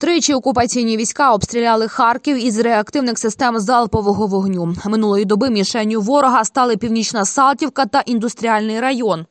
Тричі окупаційні війська обстріляли Харків із реактивних систем залпового вогню. Минулої доби мішенню ворога стали Північна Салтівка та індустріальний район.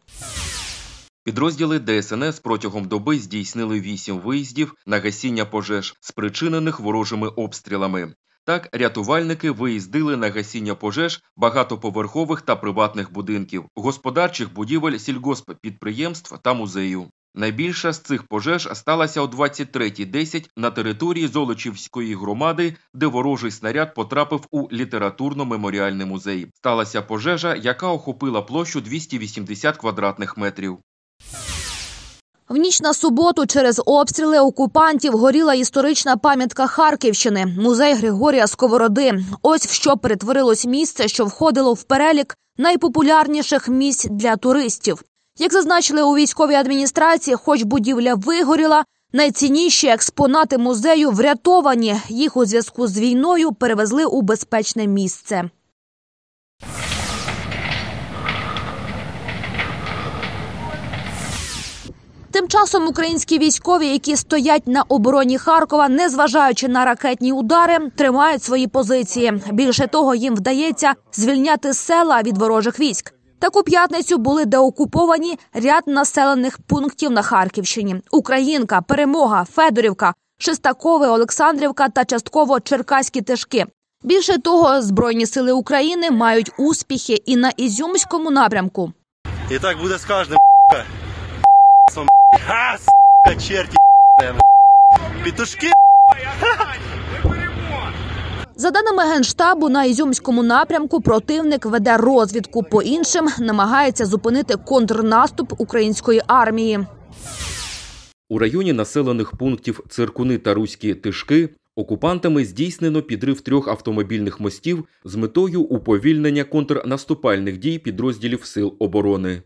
Підрозділи ДСНС протягом доби здійснили вісім виїздів на гасіння пожеж, спричинених ворожими обстрілами. Так, рятувальники виїздили на гасіння пожеж багатоповерхових та приватних будинків, господарчих будівель сільгосппідприємств та музею. Найбільша з цих пожеж сталася о 23.10 на території Золочівської громади, де ворожий снаряд потрапив у літературно-меморіальний музей. Сталася пожежа, яка охопила площу 280 квадратних метрів. В ніч на суботу через обстріли окупантів горіла історична пам'ятка Харківщини, музей Григорія Сковороди. Ось в що перетворилось місце, що входило в перелік найпопулярніших місць для туристів. Як зазначили у військовій адміністрації, хоч будівля вигоріла, найцінніші експонати музею врятовані. Їх у зв'язку з війною перевезли у безпечне місце. Тим часом українські військові, які стоять на обороні Харкова, незважаючи на ракетні удари, тримають свої позиції. Більше того, їм вдається звільняти села від ворожих військ. Таку п'ятницю були деокуповані ряд населених пунктів на Харківщині: Українка, Перемога, Федорівка, Шестакове, Олександрівка та частково Черкаські Тишки. Більше того, збройні сили України мають успіхи і на Ізюмському напрямку. І так буде з кожним черті пітушки. За даними генштабу, на Ізюмському напрямку противник веде розвідку. По іншим намагається зупинити контрнаступ української армії. У районі населених пунктів Циркуни та Руські Тишки окупантами здійснено підрив трьох автомобільних мостів з метою уповільнення контрнаступальних дій підрозділів сил оборони.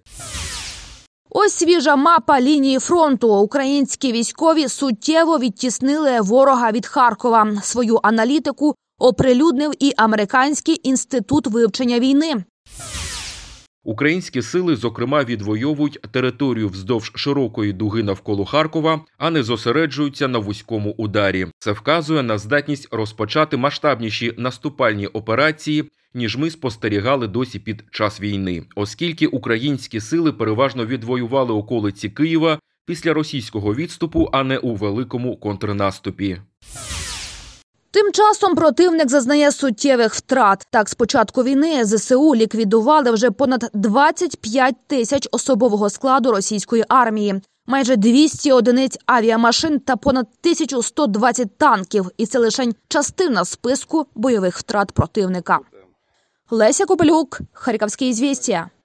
Ось свіжа мапа лінії фронту. Українські військові суттєво відтіснили ворога від Харкова. Свою аналітику оприлюднив і Американський інститут вивчення війни. Українські сили, зокрема, відвоюють територію вздовж широкої дуги навколо Харкова, а не зосереджуються на вузькому ударі. Це вказує на здатність розпочати масштабніші наступальні операції, ніж ми спостерігали досі під час війни, оскільки українські сили переважно відвоювали околиці Києва після російського відступу, а не у великому контрнаступі. Тим часом противник зазнає суттєвих втрат. Так, з початку війни ЗСУ ліквідували вже понад 25 тисяч особового складу російської армії, майже 200 одиниць авіамашин та понад 1120 танків. І це лише частина списку бойових втрат противника. Леся Купелюк, Харківські звістя.